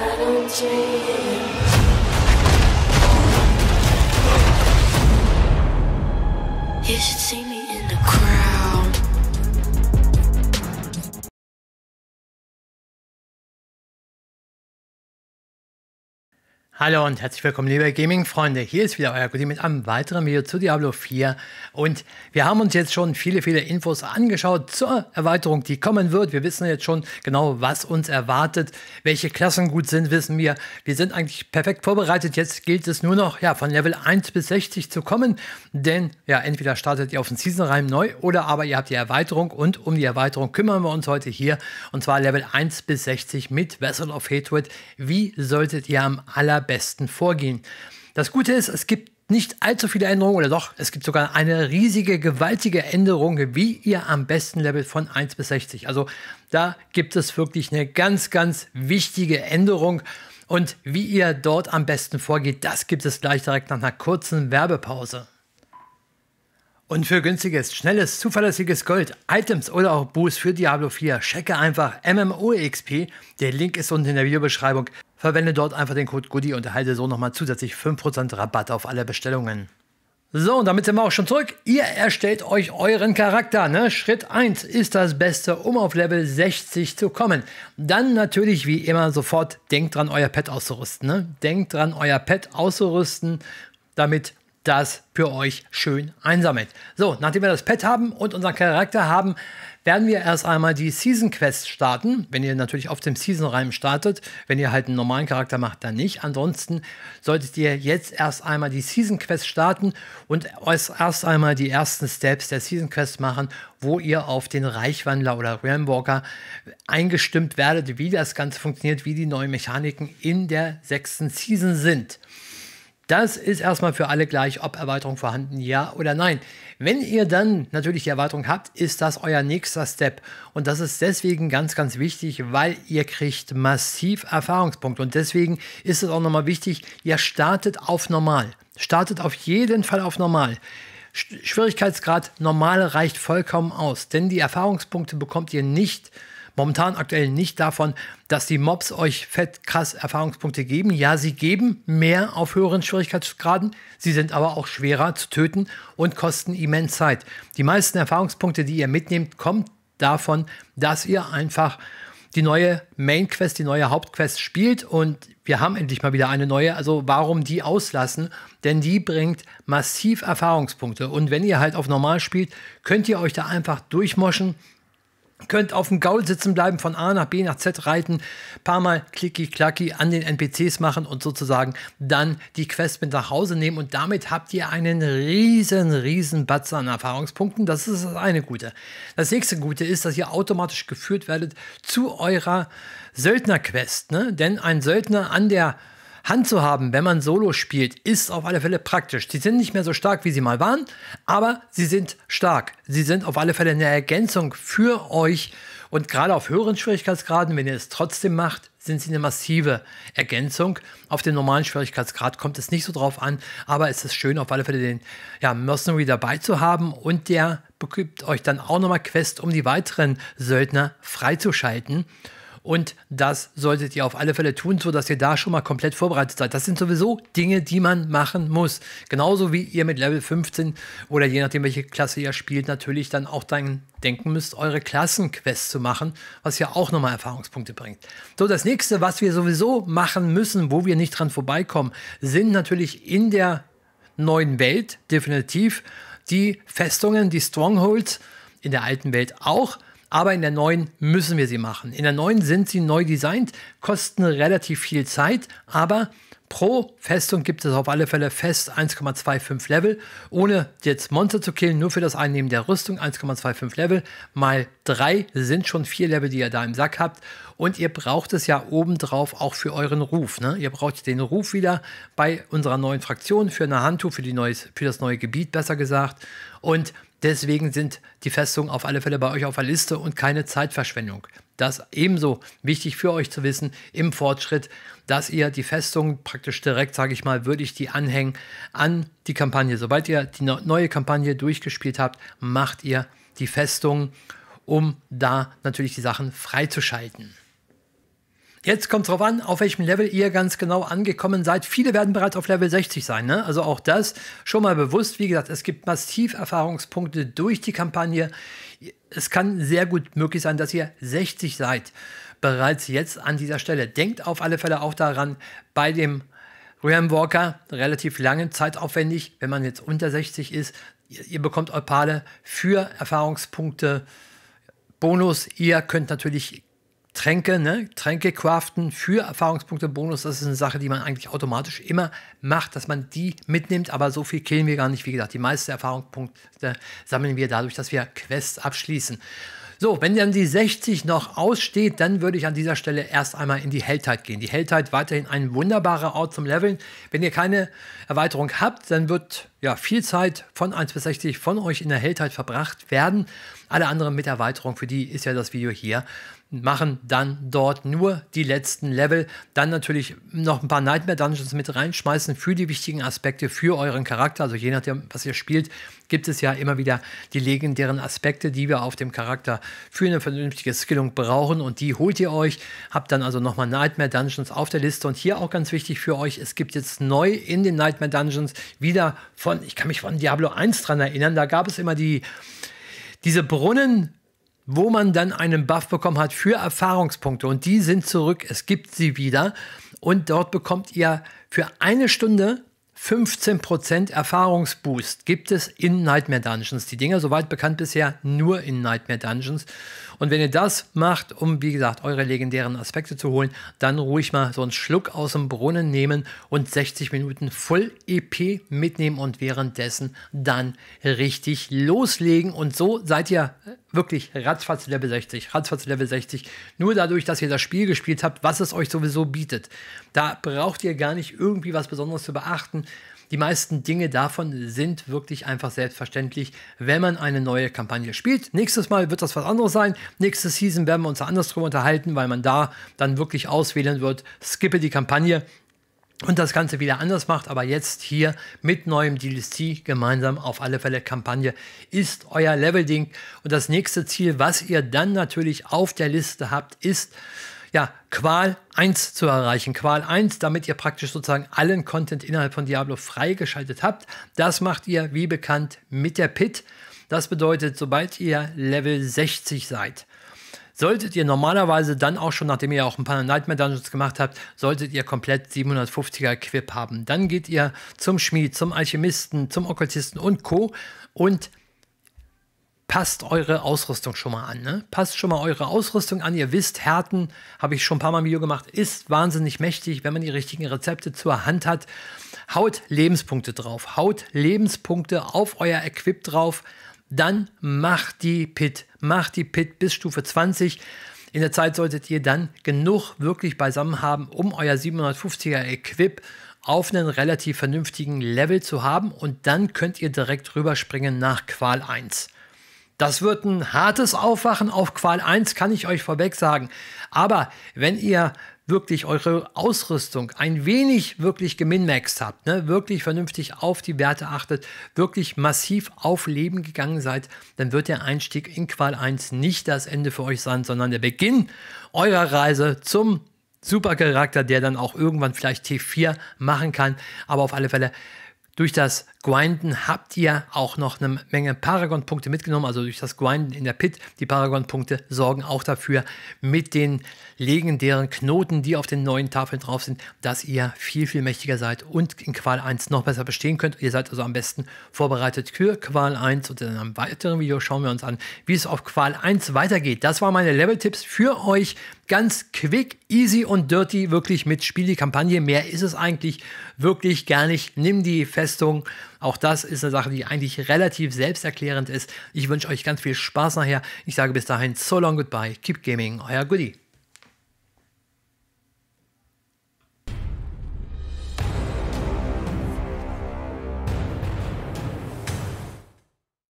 You should see me in the crowd. Hallo und herzlich willkommen, liebe Gaming-Freunde. Hier ist wieder euer Gudi mit einem weiteren Video zu Diablo 4. Und wir haben uns jetzt schon viele, viele Infos angeschaut zur Erweiterung, die kommen wird. Wir wissen jetzt schon genau, was uns erwartet. Welche Klassen gut sind, wissen wir. Wir sind eigentlich perfekt vorbereitet. Jetzt gilt es nur noch, ja, von Level 1 bis 60 zu kommen. Denn, ja, entweder startet ihr auf den Season-Reim neu oder aber ihr habt die Erweiterung. Und um die Erweiterung kümmern wir uns heute hier. Und zwar Level 1 bis 60 mit Vessel of Hatred. Wie solltet ihr am aller besten vorgehen. Das Gute ist, es gibt nicht allzu viele Änderungen oder doch, es gibt sogar eine riesige, gewaltige Änderung, wie ihr am besten Level von 1 bis 60. Also da gibt es wirklich eine ganz, ganz wichtige Änderung. Und wie ihr dort am besten vorgeht, das gibt es gleich direkt nach einer kurzen Werbepause. Und für günstiges, schnelles, zuverlässiges Gold, Items oder auch Boost für Diablo 4, checke einfach MMOXP. Der Link ist unten in der Videobeschreibung. Verwende dort einfach den Code Goodie und erhalte so nochmal zusätzlich 5% Rabatt auf alle Bestellungen. So, und damit sind wir auch schon zurück. Ihr erstellt euch euren Charakter. Ne? Schritt 1 ist das Beste, um auf Level 60 zu kommen. Dann natürlich wie immer sofort, denkt dran, euer Pet auszurüsten. Ne? Denkt dran, euer Pet auszurüsten, damit das für euch schön einsammelt. So, nachdem wir das Pet haben und unseren Charakter haben, werden wir erst einmal die Season Quest starten. Wenn ihr natürlich auf dem Season Reim startet, wenn ihr halt einen normalen Charakter macht, dann nicht. Ansonsten solltet ihr jetzt erst einmal die Season Quest starten und erst einmal die ersten Steps der Season Quest machen, wo ihr auf den Reichwandler oder Realmwalker eingestimmt werdet, wie das Ganze funktioniert, wie die neuen Mechaniken in der sechsten Season sind. Das ist erstmal für alle gleich, ob Erweiterung vorhanden, ja oder nein. Wenn ihr dann natürlich die Erweiterung habt, ist das euer nächster Step. Und das ist deswegen ganz, ganz wichtig, weil ihr kriegt massiv Erfahrungspunkte. Und deswegen ist es auch nochmal wichtig, ihr startet auf normal. Startet auf jeden Fall auf normal. Schwierigkeitsgrad normal reicht vollkommen aus, denn die Erfahrungspunkte bekommt ihr nicht momentan aktuell nicht davon, dass die Mobs euch fett krass Erfahrungspunkte geben. Ja, sie geben mehr auf höheren Schwierigkeitsgraden, sie sind aber auch schwerer zu töten und kosten immens Zeit. Die meisten Erfahrungspunkte, die ihr mitnehmt, kommen davon, dass ihr einfach die neue Main Quest, die neue Hauptquest spielt und wir haben endlich mal wieder eine neue. Also warum die auslassen? Denn die bringt massiv Erfahrungspunkte und wenn ihr halt auf normal spielt, könnt ihr euch da einfach durchmoschen könnt auf dem Gaul sitzen bleiben, von A nach B nach Z reiten, paar Mal klicki-klacki an den NPCs machen und sozusagen dann die Quest mit nach Hause nehmen. Und damit habt ihr einen riesen, riesen Batzer an Erfahrungspunkten. Das ist das eine Gute. Das nächste Gute ist, dass ihr automatisch geführt werdet zu eurer Söldner-Quest. Ne? Denn ein Söldner an der Hand zu haben, wenn man Solo spielt, ist auf alle Fälle praktisch. Sie sind nicht mehr so stark, wie sie mal waren, aber sie sind stark. Sie sind auf alle Fälle eine Ergänzung für euch. Und gerade auf höheren Schwierigkeitsgraden, wenn ihr es trotzdem macht, sind sie eine massive Ergänzung. Auf den normalen Schwierigkeitsgrad kommt es nicht so drauf an, aber es ist schön, auf alle Fälle den ja, Mercenary dabei zu haben und der begibt euch dann auch nochmal Quest, um die weiteren Söldner freizuschalten. Und das solltet ihr auf alle Fälle tun, sodass ihr da schon mal komplett vorbereitet seid. Das sind sowieso Dinge, die man machen muss. Genauso wie ihr mit Level 15 oder je nachdem, welche Klasse ihr spielt, natürlich dann auch dann denken müsst, eure Klassenquest zu machen, was ja auch nochmal Erfahrungspunkte bringt. So, das nächste, was wir sowieso machen müssen, wo wir nicht dran vorbeikommen, sind natürlich in der neuen Welt definitiv die Festungen, die Strongholds, in der alten Welt auch aber in der neuen müssen wir sie machen. In der neuen sind sie neu designt, kosten relativ viel Zeit, aber pro Festung gibt es auf alle Fälle fest 1,25 Level, ohne jetzt Monster zu killen, nur für das Einnehmen der Rüstung 1,25 Level, mal 3 sind schon 4 Level, die ihr da im Sack habt und ihr braucht es ja obendrauf auch für euren Ruf. Ne? Ihr braucht den Ruf wieder bei unserer neuen Fraktion für eine Handtuch, für, für das neue Gebiet besser gesagt. Und deswegen sind die Festungen auf alle Fälle bei euch auf der Liste und keine Zeitverschwendung. Das ebenso wichtig für euch zu wissen im Fortschritt, dass ihr die Festung praktisch direkt, sage ich mal, würde ich die anhängen an die Kampagne. Sobald ihr die neue Kampagne durchgespielt habt, macht ihr die Festung, um da natürlich die Sachen freizuschalten. Jetzt kommt drauf an, auf welchem Level ihr ganz genau angekommen seid. Viele werden bereits auf Level 60 sein, ne? Also auch das schon mal bewusst. Wie gesagt, es gibt massiv Erfahrungspunkte durch die Kampagne. Es kann sehr gut möglich sein, dass ihr 60 seid. Bereits jetzt an dieser Stelle. Denkt auf alle Fälle auch daran, bei dem Graham Walker, relativ lange, zeitaufwendig, wenn man jetzt unter 60 ist. Ihr, ihr bekommt Opale für Erfahrungspunkte. Bonus, ihr könnt natürlich Tränke, ne? Tränke craften für Erfahrungspunkte Bonus, das ist eine Sache, die man eigentlich automatisch immer macht, dass man die mitnimmt, aber so viel killen wir gar nicht. Wie gesagt, die meisten Erfahrungspunkte sammeln wir dadurch, dass wir Quests abschließen. So, wenn dann die 60 noch aussteht, dann würde ich an dieser Stelle erst einmal in die Heldheit gehen. Die Heldheit weiterhin ein wunderbarer Ort zum Leveln. Wenn ihr keine Erweiterung habt, dann wird ja viel Zeit von 1 bis 60 von euch in der Heldheit verbracht werden. Alle anderen mit Erweiterung, für die ist ja das Video hier machen dann dort nur die letzten Level, dann natürlich noch ein paar Nightmare Dungeons mit reinschmeißen für die wichtigen Aspekte für euren Charakter. Also je nachdem, was ihr spielt, gibt es ja immer wieder die legendären Aspekte, die wir auf dem Charakter für eine vernünftige Skillung brauchen und die holt ihr euch. Habt dann also nochmal Nightmare Dungeons auf der Liste und hier auch ganz wichtig für euch, es gibt jetzt neu in den Nightmare Dungeons wieder von, ich kann mich von Diablo 1 dran erinnern, da gab es immer die diese Brunnen wo man dann einen Buff bekommen hat für Erfahrungspunkte. Und die sind zurück. Es gibt sie wieder. Und dort bekommt ihr für eine Stunde 15% Erfahrungsboost gibt es in Nightmare Dungeons. Die Dinger, soweit bekannt bisher, nur in Nightmare Dungeons. Und wenn ihr das macht, um, wie gesagt, eure legendären Aspekte zu holen, dann ruhig mal so einen Schluck aus dem Brunnen nehmen und 60 Minuten voll EP mitnehmen und währenddessen dann richtig loslegen. Und so seid ihr Wirklich ratzfatz Level 60, ratzfatz Level 60. Nur dadurch, dass ihr das Spiel gespielt habt, was es euch sowieso bietet. Da braucht ihr gar nicht irgendwie was Besonderes zu beachten. Die meisten Dinge davon sind wirklich einfach selbstverständlich, wenn man eine neue Kampagne spielt. Nächstes Mal wird das was anderes sein. Nächste Season werden wir uns anders drüber unterhalten, weil man da dann wirklich auswählen wird, skippe die Kampagne, und das Ganze wieder anders macht, aber jetzt hier mit neuem DLC gemeinsam auf alle Fälle Kampagne ist euer Levelding. Und das nächste Ziel, was ihr dann natürlich auf der Liste habt, ist ja, Qual 1 zu erreichen. Qual 1, damit ihr praktisch sozusagen allen Content innerhalb von Diablo freigeschaltet habt. Das macht ihr, wie bekannt, mit der Pit. Das bedeutet, sobald ihr Level 60 seid, solltet ihr normalerweise dann auch schon, nachdem ihr auch ein paar Nightmare Dungeons gemacht habt, solltet ihr komplett 750er Equip haben. Dann geht ihr zum Schmied, zum Alchemisten, zum Okkultisten und Co. und passt eure Ausrüstung schon mal an. Ne? Passt schon mal eure Ausrüstung an. Ihr wisst, Härten, habe ich schon ein paar Mal im Video gemacht, ist wahnsinnig mächtig, wenn man die richtigen Rezepte zur Hand hat. Haut Lebenspunkte drauf. Haut Lebenspunkte auf euer Equip drauf dann macht die Pit. Macht die Pit bis Stufe 20. In der Zeit solltet ihr dann genug wirklich beisammen haben, um euer 750er Equip auf einen relativ vernünftigen Level zu haben und dann könnt ihr direkt rüberspringen nach Qual 1. Das wird ein hartes Aufwachen auf Qual 1, kann ich euch vorweg sagen. Aber wenn ihr wirklich eure Ausrüstung ein wenig wirklich geminmaxt habt, ne? wirklich vernünftig auf die Werte achtet, wirklich massiv auf Leben gegangen seid, dann wird der Einstieg in Qual 1 nicht das Ende für euch sein, sondern der Beginn eurer Reise zum Supercharakter, der dann auch irgendwann vielleicht T4 machen kann. Aber auf alle Fälle durch das Grinden habt ihr auch noch eine Menge Paragon-Punkte mitgenommen. Also durch das Grinden in der Pit. Die Paragon-Punkte sorgen auch dafür mit den legendären Knoten, die auf den neuen Tafeln drauf sind, dass ihr viel, viel mächtiger seid und in Qual 1 noch besser bestehen könnt. Ihr seid also am besten vorbereitet für Qual 1 und in einem weiteren Video schauen wir uns an, wie es auf Qual 1 weitergeht. Das waren meine Level-Tipps für euch. Ganz quick, easy und dirty, wirklich mit Spiel die Kampagne. Mehr ist es eigentlich wirklich gar nicht. Nimm die Festung auch das ist eine Sache, die eigentlich relativ selbsterklärend ist. Ich wünsche euch ganz viel Spaß nachher. Ich sage bis dahin, so long goodbye, keep gaming, euer Goodie.